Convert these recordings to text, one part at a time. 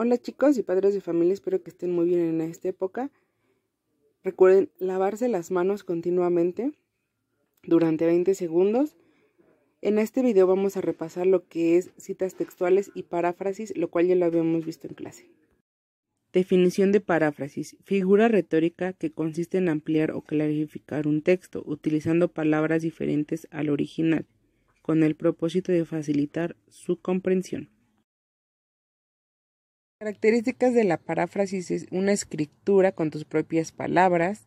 Hola chicos y padres de familia, espero que estén muy bien en esta época. Recuerden lavarse las manos continuamente durante 20 segundos. En este video vamos a repasar lo que es citas textuales y paráfrasis, lo cual ya lo habíamos visto en clase. Definición de paráfrasis. Figura retórica que consiste en ampliar o clarificar un texto utilizando palabras diferentes al original, con el propósito de facilitar su comprensión. Características de la paráfrasis es una escritura con tus propias palabras,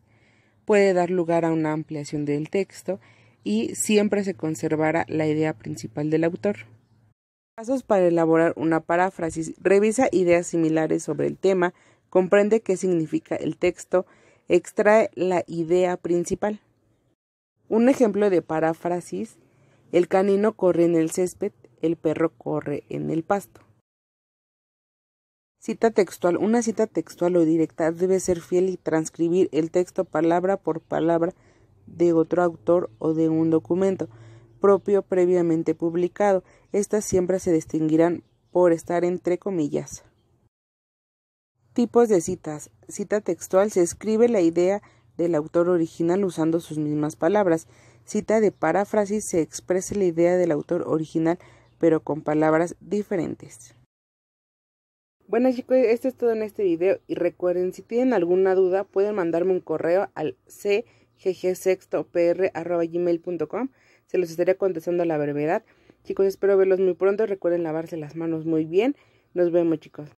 puede dar lugar a una ampliación del texto y siempre se conservará la idea principal del autor. Pasos para elaborar una paráfrasis. Revisa ideas similares sobre el tema, comprende qué significa el texto, extrae la idea principal. Un ejemplo de paráfrasis, el canino corre en el césped, el perro corre en el pasto. Cita textual. Una cita textual o directa debe ser fiel y transcribir el texto palabra por palabra de otro autor o de un documento propio previamente publicado. Estas siempre se distinguirán por estar entre comillas. Tipos de citas. Cita textual se escribe la idea del autor original usando sus mismas palabras. Cita de paráfrasis se expresa la idea del autor original pero con palabras diferentes. Bueno chicos, esto es todo en este video y recuerden, si tienen alguna duda pueden mandarme un correo al cggsextopr.gmail.com Se los estaré contestando a la brevedad. Chicos, espero verlos muy pronto. Recuerden lavarse las manos muy bien. Nos vemos chicos.